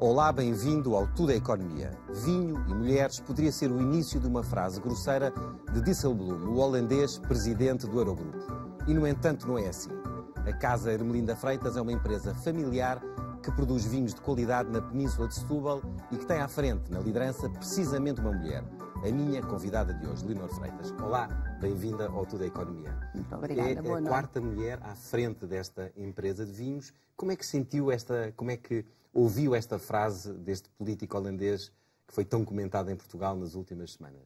Olá, bem-vindo ao Tudo é Economia. Vinho e mulheres poderia ser o início de uma frase grosseira de Disselbloem, o holandês presidente do Eurogrupo. E, no entanto, não é assim. A Casa Hermelinda Freitas é uma empresa familiar que produz vinhos de qualidade na Península de Setúbal e que tem à frente, na liderança, precisamente uma mulher, a minha convidada de hoje, Leonor Freitas. Olá, bem-vinda ao Tudo é Economia. Muito obrigada, é, é boa a noite. quarta mulher à frente desta empresa de vinhos. Como é que sentiu esta, como é que ouviu esta frase deste político holandês que foi tão comentada em Portugal nas últimas semanas?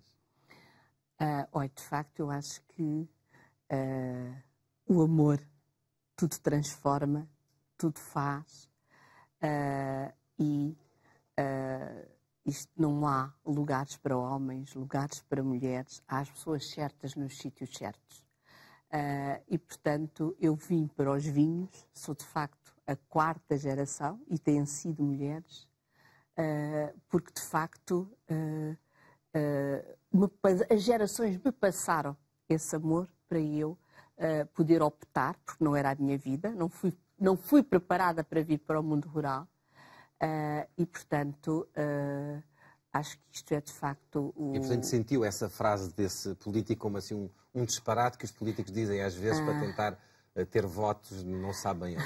Uh, olha, de facto, eu acho que uh, o amor tudo transforma, tudo faz uh, e isto não há lugares para homens, lugares para mulheres, há as pessoas certas nos sítios certos. Uh, e, portanto, eu vim para os vinhos, sou de facto a quarta geração, e têm sido mulheres, uh, porque de facto uh, me, as gerações me passaram esse amor para eu poder optar, porque não era a minha vida, não fui, não fui preparada para vir para o mundo rural. e, portanto, acho que isto é de facto o. E portanto sentiu essa frase desse político como assim um, um disparate que os políticos dizem às vezes ah. para tentar ter votos, não sabem.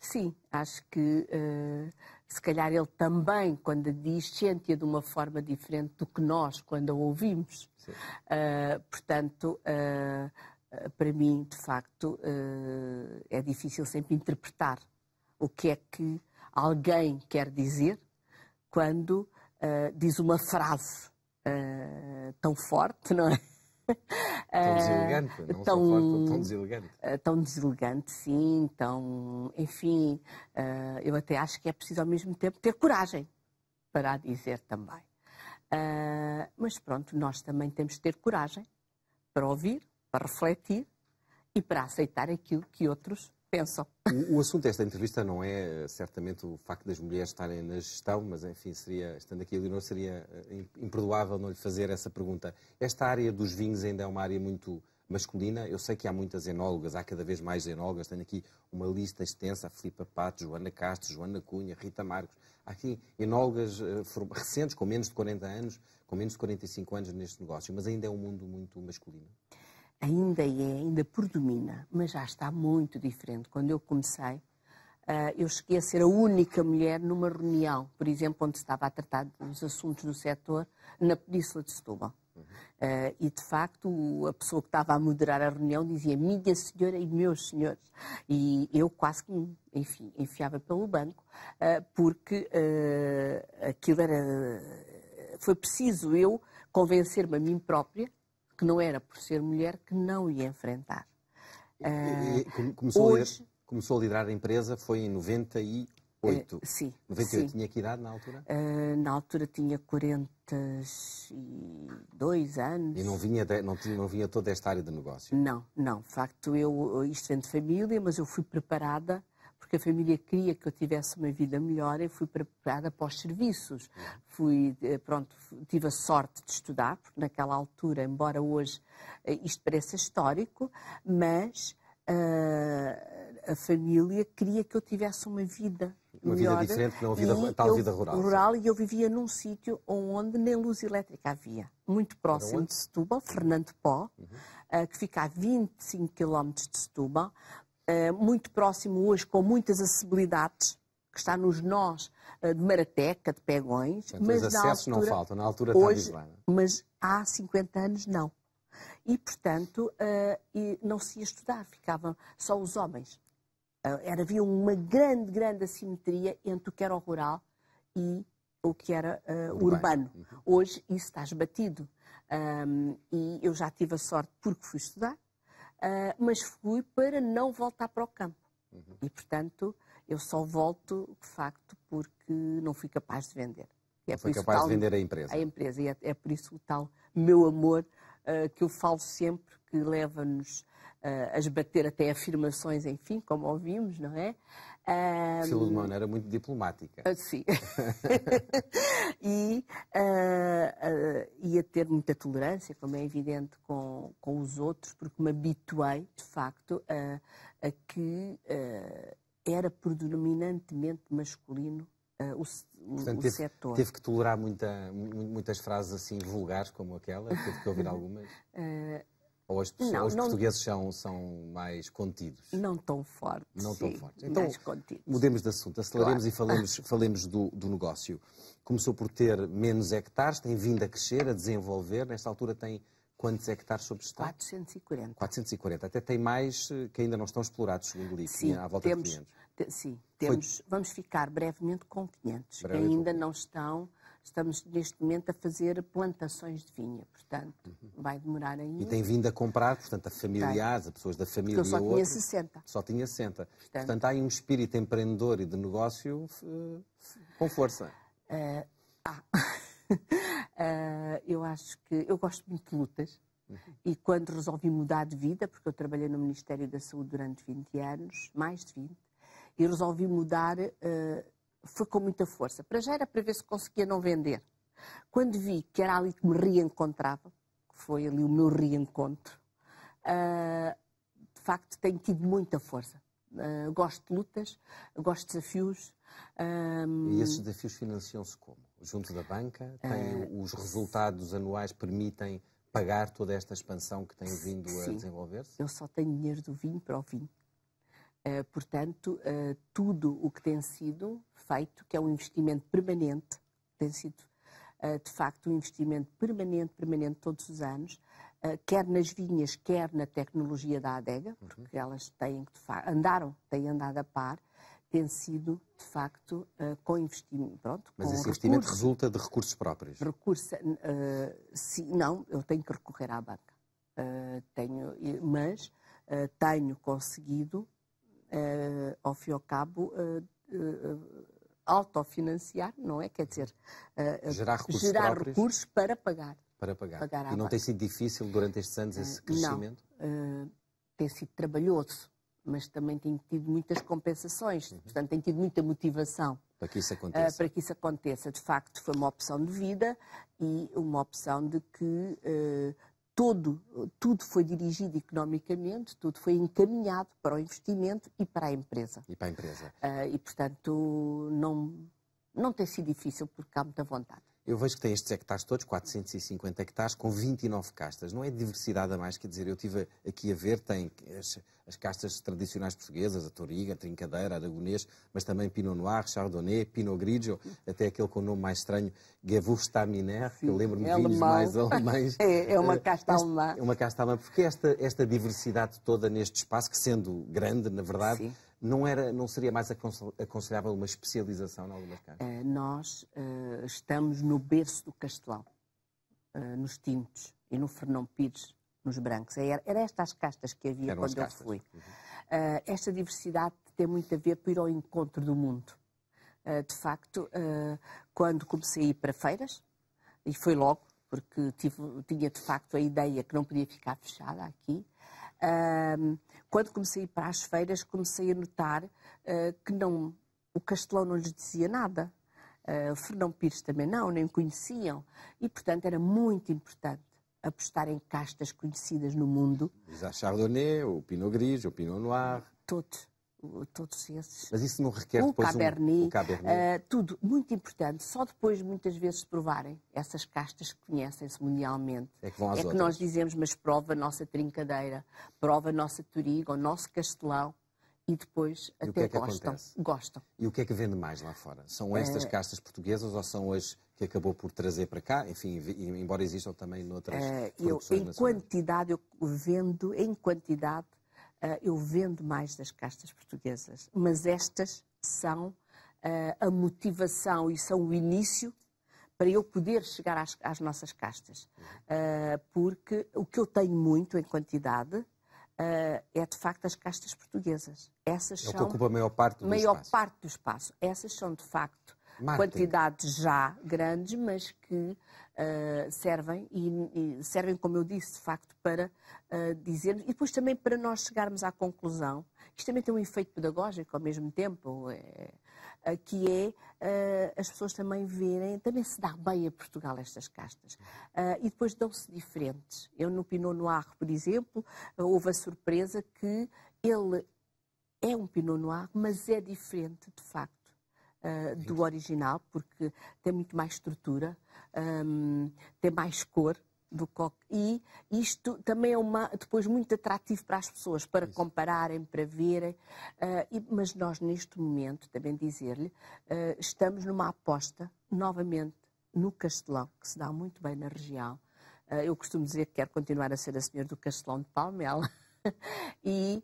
Sim, acho que uh, se calhar ele também, quando a diz, sente de uma forma diferente do que nós quando a ouvimos. Uh, portanto, uh, para mim, de facto, é difícil sempre interpretar o que é que alguém quer dizer quando diz uma frase tão forte, não é? Eh, tão deselegante, não tão, só forte, tão deselegante. Eh, tão deselegante, sim, tão. Enfim, eh, eu até acho que é preciso ao mesmo tempo ter coragem para a dizer também. Mas pronto, nós também temos de ter coragem para ouvir, para refletir e para aceitar aquilo que outros pensam. O, o, assunto desta entrevista não é eh, certamente o facto das mulheres estarem na gestão, mas enfim, seria, estando aqui ali, não seria eh, imperdoável não lhe fazer essa pergunta. Esta área dos vinhos ainda é uma área muito masculina. Eu sei que há muitas enólogas, há cada vez mais enólogas. Tenho aqui uma lista extensa: Filipa Pato, Joana Castro, Joana Cunha, Rita Marcos. Há aqui enólogas eh, recentes, com menos de 40 anos, com menos de 45 anos neste negócio, mas ainda é um mundo muito masculino ainda é, ainda predomina, mas já está muito diferente. Quando eu comecei, ah, eu cheguei a ser a única mulher numa reunião, por exemplo, onde estava a tratar dos assuntos do setor na Península de Setúbal. Uh, e de facto a pessoa que estava a moderar a reunião dizia minha senhora e meus senhores e eu quase que enfim enfiava pelo banco uh, porque aquilo era foi preciso eu convencer-me a mim própria que não era por ser mulher que não ia enfrentar. E, e, ah, começou, hoje, a, começou a liderar a empresa, foi em 98. Uh, eh, sim. 98 sim. tinha que idade na altura? Uh, na altura tinha 42 anos. E não vinha, de, não, tinha, não vinha toda esta área de negócio? Não, não. De facto, eu, isto vem de família, mas eu fui preparada porque a família queria que eu tivesse uma vida melhor e fui preparada para os serviços. Fui, eh, pronto, tive a sorte de estudar, porque naquela altura, embora hoje eh, isto pareça histórico, mas uh, a família queria que eu tivesse uma vida uma melhor. Uma vida diferente, não a vida, tal eu, vida rural. Rural, sim. e eu vivia num sítio onde nem luz elétrica havia. Muito próximo de Setúbal, Fernando Pó, uhum. uh, que fica a 25 quilómetros de Setúbal, eh, muito próximo hoje, com muitas acessibilidades, que está nos nós eh, de Marateca, de Pegões. Portanto, mas os acessos altura, não faltam, na altura hoje, está Mas há 50 anos não. E, portanto, eh, e não se ia estudar, ficavam só os homens. Era, havia uma grande, grande assimetria entre o que era o rural e o que era uh, urbano. Uhum. Hoje isso está esbatido. Um, e eu já tive a sorte, porque fui estudar, Uh, mas fui para não voltar para o campo. Uhum. E, portanto, eu só volto, de facto, porque não fui capaz de vender. é não foi capaz tal, de vender a empresa. A empresa, e é, é por isso o tal meu amor uh, que eu falo sempre, que leva-nos uh, a esbater até afirmações, enfim, como ouvimos, não é? Um... de era muito diplomática. sim. e ter muita tolerância, como é evidente, com, com os outros, porque me habituei, de facto, a, a que a, eh, era predominantemente masculino eh, o, Portanto, o teve, setor. Teve que tolerar muita, muitas frases assim vulgares como aquela? Teve que ouvir algumas? Eh, ou os, não, os não, portugueses são, são mais contidos? Não tão fortes. Não sim, tão fortes. Então, mudemos de assunto, aceleremos claro. e falemos, falemos do, do negócio. Começou por ter menos hectares, tem vindo a crescer, a desenvolver. Nesta altura tem quantos hectares sob gestão? 440. 440. Até tem mais eh, que ainda não estão explorados, segundo o sim, à volta temos, de 500. Sim, temos, vamos ficar brevemente com 500, brevemente. que ainda não estão Estamos neste momento a fazer plantações de vinha, portanto, uhum. vai demorar ainda. E tem vindo a comprar, portanto, a familiares, a pessoas da família. Porque eu só tinha 60. Só tinha 60. Portanto, portanto, há aí um espírito empreendedor e de negócio uh, com força. Uh, ah. uh, eu acho que. Eu gosto muito de lutas. Uhum. E quando resolvi mudar de vida, porque eu trabalhei no Ministério da Saúde durante 20 anos, mais de 20, e resolvi mudar, uh, foi com muita força. Para já era para ver se conseguia não vender. Quando vi que era ali que me reencontrava, que foi ali o meu reencontro, uh, de facto tenho tido muita força. Uh, gosto de lutas, gosto de desafios. Ah, e esses desafios financiam-se como? Junto da banca? Tem, uh... Os resultados anuais permitem pagar toda esta expansão que tem vindo Sim. a desenvolver-se? Eu só tenho dinheiro do vinho para o vinho. Eh, portanto, eh, tudo o que tem sido feito, que é um investimento permanente, tem sido eh, de facto um investimento permanente, permanente todos os anos, quer nas vinhas, quer na tecnologia da adega, uhum. porque elas têm andaram, têm andado a par, tem sido, de facto, com investimento. Pronto, Mas esse investimento recursos, resulta de recursos próprios? Recursos, uh, não, eu tenho que recorrer à banca. Uh, tenho, mas uh, tenho conseguido uh, ao fim e ao cabo, eh, eh, autofinanciar, não é? Quer dizer, gerar, recursos, gerar recursos, para pagar. Para pagar. pagar e não tem sido difícil durante estes anos esse crescimento? Não, tem sido trabalhoso, mas também tem tido muitas compensações, uhum. portanto, tem tido muita motivação. Para que, uh, para que isso aconteça. De facto, foi uma opção de vida e uma opção de que uh, todo, tudo foi dirigido economicamente, tudo foi encaminhado para o investimento e para a empresa. E para a empresa. Uh, e, portanto, não, não tem sido difícil porque há muita vontade eu vejo que tem estes hectares todos, 450 hectares, com 29 castas. Não é diversidade a mais, quer dizer, eu estive aqui a ver, tem as, as castas tradicionais portuguesas, a Toriga, a Trincadeira, a Aragonês, mas também Pinot Noir, Chardonnay, Pinot Grigio, até aquele com o nome mais estranho, Gewurztraminer, que eu lembro-me é de vinhos mais alemães. É, é uma eh, casta alemã. É uma casta alemã, porque esta, esta diversidade toda neste espaço, que sendo grande, na verdade... Sim não, era, não seria mais aconselhável uma especialização em algumas casas? Uh, nós uh, estamos no berço do castelão, uh, nos tintos e no Fernão Pires, nos brancos. É, era, era estas castas que havia Eram quando eu fui. Uhum. Eh, esta diversidade tem muito a ver com ir ao encontro do mundo. de facto, quando comecei a ir para feiras, e foi logo, porque tive, tinha de facto a ideia que não podia ficar fechada aqui, quando comecei para as feiras, comecei a notar uh, que não, o Castelão não lhes dizia nada. Uh, Fernão Pires também não, nem conheciam. E, portanto, era muito importante apostar em castas conhecidas no mundo. Mas Chardonnay, o Pinot Gris, o Pinot Noir. Todos todos esses. Mas isso não requer o depois cabernet, um, um cabernet. Uh, tudo muito importante. Só depois, muitas vezes, provarem essas castas que conhecem-se mundialmente. É que, vão às é que nós dizemos, mas prova a nossa trincadeira, prova a nossa toriga, o nosso castelão. E depois e até é gostam, gostam. E o que é que vende mais lá fora? São estas uh, castas portuguesas ou são as que acabou por trazer para cá? Enfim, embora existam também noutras uh, eu, Em quantidade, eu vendo, em quantidade, ah, eu vendo mais das castas portuguesas, mas estas são ah, a motivação e são o início para eu poder chegar às, às nossas castas. Ah, porque o que eu tenho muito em quantidade Uh, é de facto as castas portuguesas. Essas é são, que ocupa a maior parte do maior espaço. parte do espaço. Essas são de facto Marketing. quantidades já grandes, mas que uh, servem e, e, servem, como eu disse, de facto, para uh, eh, dizermos e depois também para nós chegarmos à conclusão. Isto também tem um efeito pedagógico ao mesmo tempo, é, que é uh, as pessoas também verem, também se dá bem a Portugal estas castas. e depois dão-se diferentes. Eu no Pinot Noir, por exemplo, houve a surpresa que ele é um Pinot Noir, mas é diferente, de facto uh, do original, porque tem muito mais estrutura, um, ehm, tem mais cor do coque. E isto também é uma, depois muito atrativo para as pessoas, para Isso. compararem, para verem. Uh, e, mas nós, neste momento, também dizer-lhe, uh, estamos numa aposta, novamente, no Castelão, que se dá muito bem na região. Uh, eu costumo dizer que quero continuar a ser a senhora do Castelão de Palmela. e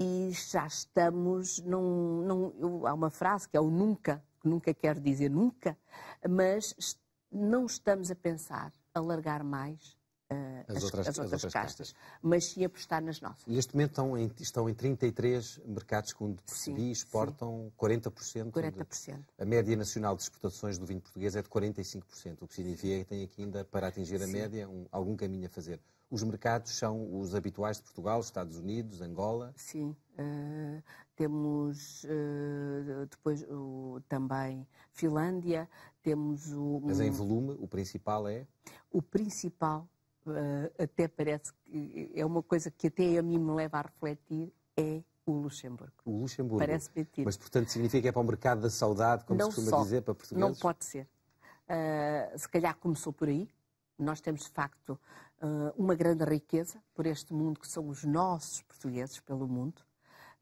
e já estamos num, num eu, há uma frase que é o nunca, que nunca quer dizer nunca, mas não estamos a pensar alargar mais uh, as, as, outras, as, outras, as outras castas, castas, mas sim apostar nas nossas. Neste momento estão em, estão em 33 mercados que, onde percebi, exportam sim. 40%. 40%. De, a média nacional de exportações do vinho português é de 45%, o que significa que tem aqui ainda, para atingir a sim. média, um, algum caminho a fazer. Os mercados são os habituais de Portugal, Estados Unidos, Angola? Sim. Uh, temos uh, depois uh, também Finlândia, temos o. Mas em volume, o principal é? O principal, eh, até parece que é uma coisa que até a mim me leva a refletir, é o Luxemburgo. O Luxemburgo. Parece mentira. Mas, portanto, significa que é para o mercado da saudade, como não se costuma só, dizer, para portugueses? Não pode ser. Uh, se calhar começou por aí. Nós temos, de facto, uh, uma grande riqueza por este mundo, que são os nossos portugueses pelo mundo,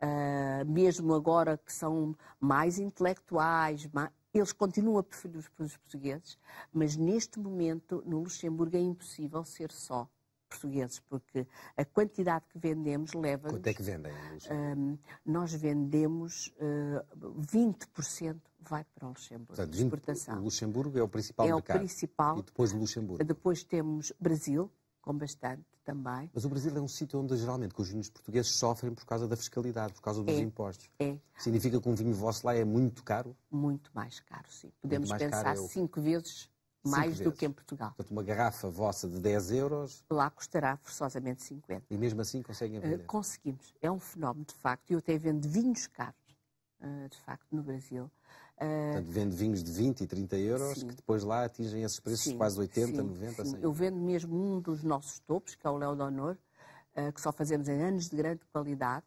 uh, mesmo agora que são mais intelectuais, mais, eles continuam a preferir os portugueses, mas neste momento no Luxemburgo é impossível ser só portugueses, porque a quantidade que vendemos leva. Quanto é que vendem? Um, ah, nós vendemos uh, 20% vai para o Luxemburgo. Portanto, 20, exportação. O Luxemburgo é o principal é mercado. É o principal. E depois Luxemburgo. Depois temos Brasil, com bastante também. Mas o Brasil é um sítio onde geralmente os vinhos portugueses sofrem por causa da fiscalidade, por causa dos é, impostos. É. Significa que um vinho vosso lá é muito caro? Muito mais caro, sim. Podemos pensar é o... cinco vezes mais do que em Portugal. Portanto, uma garrafa vossa de 10 euros... Lá custará forçosamente 50. E mesmo assim conseguem eh, vender? Uh, conseguimos. É um fenómeno, de facto. Eu até vendo vinhos caros. Eh, de facto, no Brasil. Eh, Portanto, vende vinhos de 20 e 30 euros, sim. que depois lá atingem esses preços sim, de quase 80, sim, 90, sim. 100. Eu vendo mesmo um dos nossos topos, que é o Léo da Honor, eh, que só fazemos em anos de grande qualidade,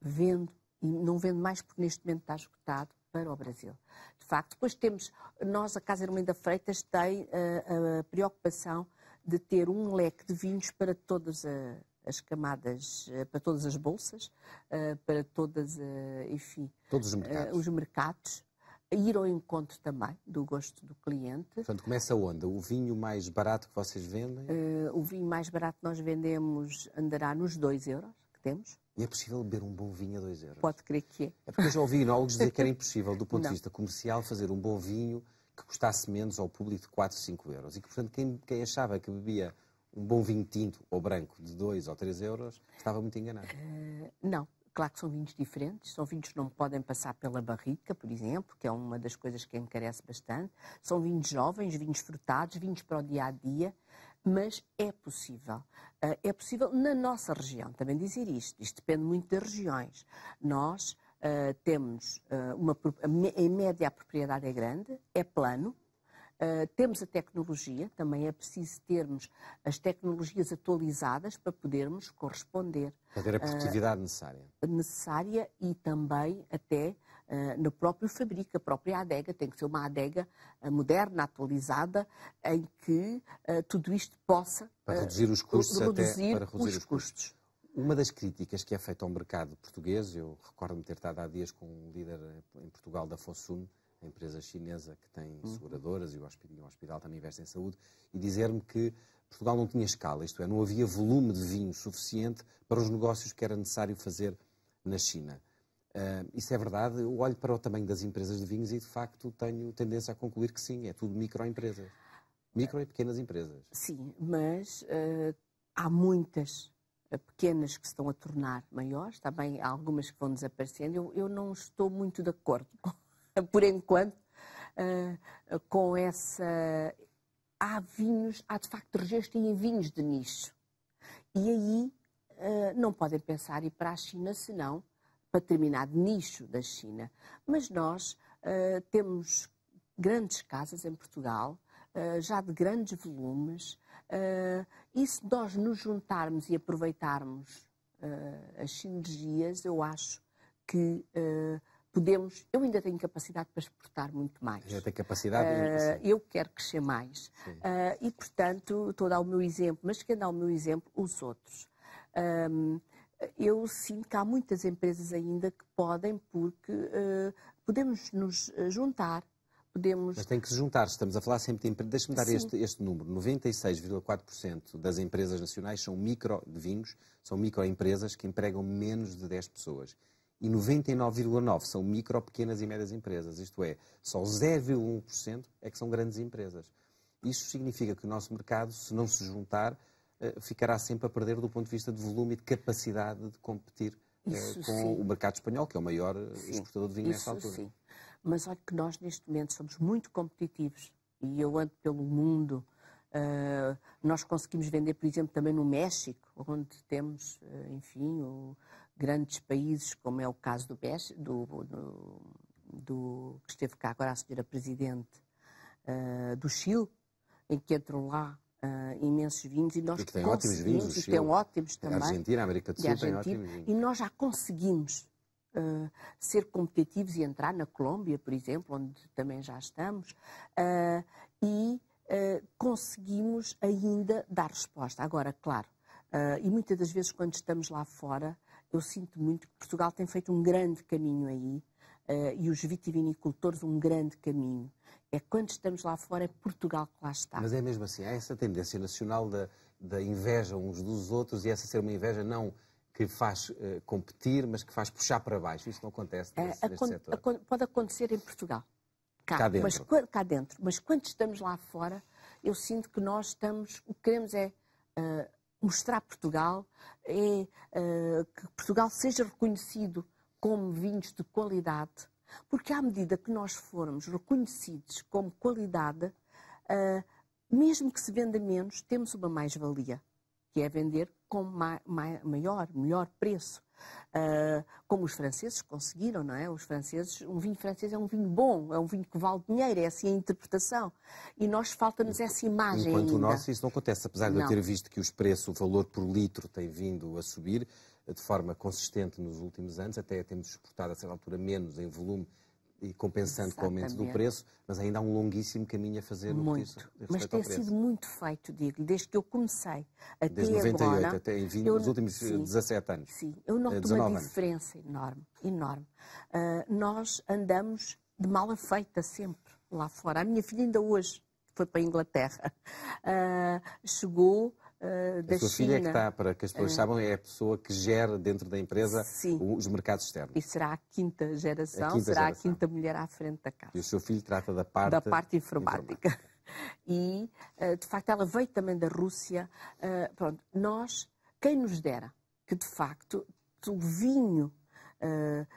vendo, e não vendo mais porque neste momento está esgotado, para o Brasil. De facto, depois temos, nós, a Casa Irmelinda Freitas tem a, a preocupação de ter um leque de vinhos para todas as as camadas eh, para todas as bolsas, eh, para todas, eh, enfim, todos os mercados. Os mercados ir ao encontro também do gosto do cliente. Portanto, começa onde? O vinho mais barato que vocês vendem? Uh, o vinho mais barato que nós vendemos andará nos 2 euros que temos. E é possível beber um bom vinho a 2 euros? Pode crer que é. É porque eu já ouvi inólogos dizer que era impossível, do ponto Não. de vista comercial, fazer um bom vinho que custasse menos ao público de 4, 5 euros. E que, portanto, quem, quem achava que bebia um bom vinho tinto ou branco de 2 ou 3 euros, estava muito enganado. Uh, não. Claro que são vinhos diferentes, são vinhos que não podem passar pela barrica, por exemplo, que é uma das coisas que encarece bastante. São vinhos jovens, vinhos frutados, vinhos para o dia a dia, mas é possível. Uh, é possível na nossa região, também dizer isto. Isto depende muito das regiões. Nós uh, temos, uma, em média, a propriedade é grande, é plano, ah, temos a tecnologia, também é preciso termos as tecnologias atualizadas para podermos corresponder. Para ter a produtividade uh, necessária. Necessária e também até uh, no próprio fabrico, a própria adega. Tem que ser uma adega ah, moderna, atualizada, em que tudo isto possa... Para reduzir os custos reduzir até... Para reduzir os, custos. custos. Uma das críticas que é feita ao mercado português, eu recordo-me ter estado há dias com um líder eh, em Portugal da Fosun, empresa chinesa que tem uhum. seguradoras e o hospital, hospital também investe em saúde, e dizer-me que Portugal não tinha escala, isto é, não havia volume de vinho suficiente para os negócios que era necessário fazer na China. Uh, isso é verdade? Eu olho para o tamanho das empresas de vinhos e, de facto, tenho tendência a concluir que sim, é tudo microempresas. Micro e pequenas empresas. Sim, mas uh, há muitas ah, pequenas que se estão a tornar maiores, também há algumas que vão desaparecendo. Eu, eu não estou muito de acordo com por enquanto, uh, com essa. Há vinhos, há de facto registro em vinhos de nicho. E aí uh, não podem pensar ir para a China senão para determinado nicho da China. Mas nós uh, temos grandes casas em Portugal, já de grandes volumes, e se nós nos juntarmos e aproveitarmos as sinergias, eu acho que uh, podemos, eu ainda tenho capacidade para exportar muito mais. Já tem capacidade? Uh, eu quero crescer mais. Uh, e, portanto, estou a dar o meu exemplo, mas quem dá o meu exemplo, os outros. Um, eu sinto que há muitas empresas ainda que podem, porque uh, podemos nos juntar, podemos... Mas tem que se juntar, estamos a falar sempre de empresas. Deixa-me dar este, este número, 96,4% das empresas nacionais são micro, de vinhos, são microempresas que empregam menos de 10 pessoas e 99,9% são micro, pequenas e médias empresas, isto é, só 0,1% é que são grandes empresas. Isso significa que o nosso mercado, se não se juntar, eh, ficará sempre a perder do ponto de vista de volume e de capacidade de competir eh, Isso, com sim. o mercado espanhol, que é o maior eh, sim. exportador de vinho Isso, altura. Sim. Mas olha que nós, neste momento, somos muito competitivos e eu ando pelo mundo. Uh, nós conseguimos vender, por exemplo, também no México, onde temos, uh, enfim, o, grandes países, como é o caso do, BES, do, do, do que esteve cá agora a senhora Presidente uh, do Chile, em que entram lá uh, imensos vinhos e nós e que tem ótimos vinhos, e tem ótimos também. A Argentina, a América do Sul tem ótimos vinhos. E nós já conseguimos Uh, ser competitivos e entrar na Colômbia, por exemplo, onde também já estamos, uh, e uh, conseguimos ainda dar resposta. Agora, claro, e muitas das vezes quando estamos lá fora, eu sinto muito que Portugal tem feito um grande caminho aí uh, e os vitivinicultores um grande caminho. É quando estamos lá fora, é Portugal que lá está. Mas é mesmo assim, há essa tendência nacional da, da inveja uns dos outros e essa ser uma inveja não que faz uh, competir, mas que faz puxar para baixo. Isso não acontece é, nesse, uh, neste setor. pode acontecer em Portugal, cá, cá, dentro. Mas, cá dentro. Mas quando estamos lá fora, eu sinto que nós estamos, o que queremos é uh, mostrar Portugal é uh, que Portugal seja reconhecido como vinhos de qualidade, porque à medida que nós formos reconhecidos como qualidade, uh, mesmo que se venda menos, temos uma mais-valia, que é vender com ma ma maior, melhor preço. Uh, como os franceses conseguiram, não é? Os franceses, um vinho francês é um vinho bom, é um vinho que vale dinheiro, é assim a interpretação. E nós falta-nos essa imagem Enquanto ainda. o nosso isso não acontece, apesar de não. eu ter visto que os preços, o valor por litro tem vindo a subir eh, de forma consistente nos últimos anos, até temos exportado a certa altura menos em volume e compensando com o aumento do preço, mas ainda há um longuíssimo caminho a fazer no muito. mas tem sido muito feito, digo desde que eu comecei até desde 98, agora, até em 20, eu, nos últimos sim, 17 anos. Sim, eu noto é uma diferença anos. enorme, enorme. Uh, nós andamos de mala feita sempre lá fora. A minha filha ainda hoje foi para a Inglaterra, uh, chegou uh, da a sua é China. filha que está, para que as pessoas uh, saibam, é a pessoa que gera dentro da empresa sim. os mercados externos. E será a quinta geração, a quinta será geração. a quinta mulher à frente da casa. E o seu filho trata da parte... Da parte informática. informática. E, uh, de facto, ela veio também da Rússia. Uh, pronto, nós, quem nos dera que, de facto, o vinho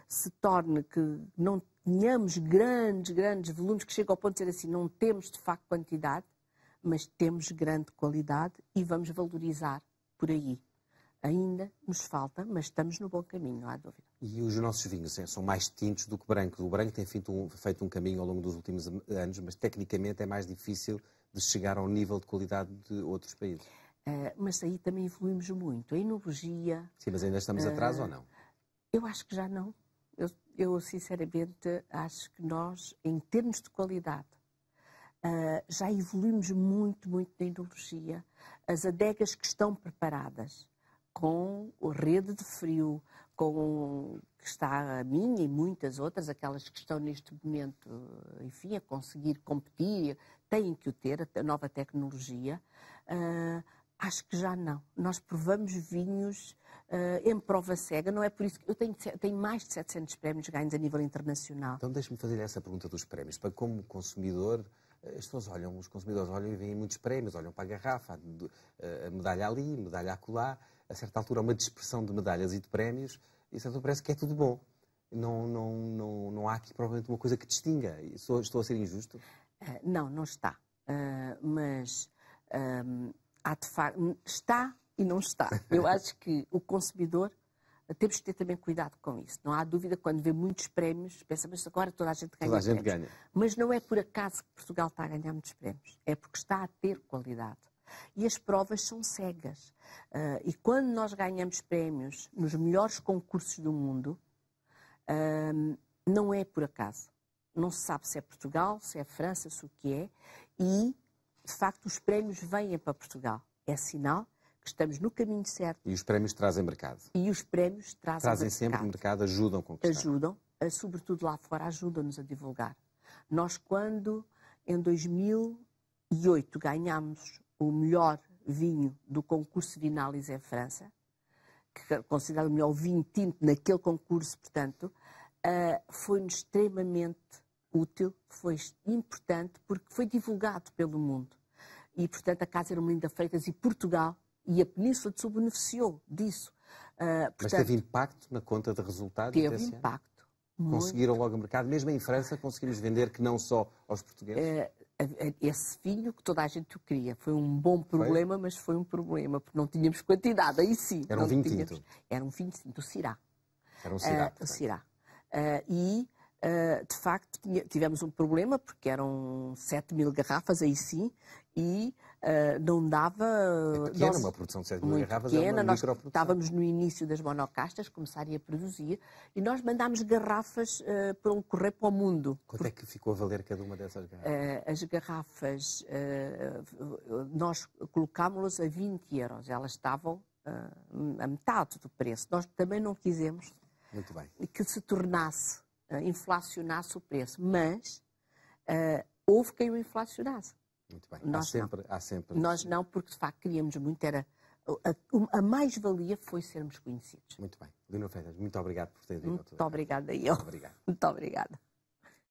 se torne que não tenhamos grandes, grandes volumes que chega ao ponto de ser assim, não temos, de facto, quantidade, mas temos grande qualidade e vamos valorizar por aí. Ainda nos falta, mas estamos no bom caminho, não há dúvida. E os nossos vinhos são mais tintos do que branco. O branco tem feito um, feito um caminho ao longo dos últimos anos, mas tecnicamente é mais difícil de chegar ao nível de qualidade de outros países. Uh, mas aí também evoluímos muito. A enologia. Sim, mas ainda estamos uh, atrás ou não? Eu acho que já não. Eu, eu, sinceramente acho que nós, em termos de qualidade, Uh, já evoluímos muito, muito na enologia. As adegas que estão preparadas com a rede de frio, com que está a minha e muitas outras, aquelas que estão neste momento, enfim, a conseguir competir, têm que o ter, a nova tecnologia. Uh, acho que já não. Nós provamos vinhos uh, em prova cega, não é por isso que eu tenho, tenho mais de 700 prémios ganhos a nível internacional. Então deixe-me fazer essa pergunta dos prémios. Para como consumidor, as pessoas olham, os consumidores olham e veem muitos prémios, olham para a garrafa, a medalha ali, a medalha acolá, a certa altura há uma dispersão de medalhas e de prémios, e a é parece que é tudo bom. Não, não, não, não há aqui provavelmente uma coisa que distinga. Estou, estou a ser injusto? Eh, não, não está. Uh, mas uh, há de facto. Está e não está. Eu acho que o consumidor temos que ter também cuidado com isso. Não há dúvida, quando vê muitos prémios, pensa, agora toda a gente ganha toda a gente prémios. Ganha. Mas não é por acaso que Portugal está a ganhar muitos prémios. É porque está a ter qualidade. E as provas são cegas. Uh, e quando nós ganhamos prémios nos melhores concursos do mundo, uh, não é por acaso. Não se sabe se é Portugal, se é França, se o que é. E, de facto, os prémios vêm para Portugal. É sinal que estamos no caminho certo. E os prémios trazem mercado. E os prémios trazem, trazem mercado. sempre mercado, ajudam com conquistar. Ajudam, eh, sobretudo lá fora, ajudam-nos a divulgar. Nós, quando em 2008 ganhámos o melhor vinho do concurso de Vinales em França, que é considerado o melhor vinho tinto naquele concurso, portanto, eh, foi-nos extremamente útil, foi importante, porque foi divulgado pelo mundo. E, portanto, a Casa Linda Freitas e Portugal e a Península de Sul beneficiou disso. Uh, portanto, Mas teve impacto na conta de resultados? Teve impacto. Conseguiram logo o mercado, mesmo em França conseguimos vender que não só aos portugueses? Uh, esse vinho que toda a gente o queria. Foi um bom problema, foi? mas foi um problema, porque não tínhamos quantidade, aí sim. Era um vinho tínhamos... tinto? Era um vinho tinto, o Cirá. Era um Cirá. Uh, ah, o Cirá. Uh, e ah, de facto, tivemos um problema, porque eram 7 mil garrafas, aí sim, e uh, não dava... É ah, pequena, nós, uma produção de 7 mil garrafas é pequena, é nós estávamos no início das monocastas, começaria a produzir, e nós mandámos garrafas uh, um correio para o mundo. Quanto porque, é que ficou a valer cada uma dessas garrafas? Uh, as garrafas, nós colocámos-las a 20 euros, elas estavam a metade do preço. Nós também não quisemos que se tornasse uh, inflacionasse o preço. Mas uh, houve quem o inflacionasse. Muito bem. Nós há, sempre, não. há sempre. Nós assim. não, porque de facto queríamos muito, era. A, a mais-valia foi sermos conhecidos. Muito bem. Lino Freitas, muito obrigado por ter vindo. Muito obrigada, eu. Muito obrigado. Muito obrigada.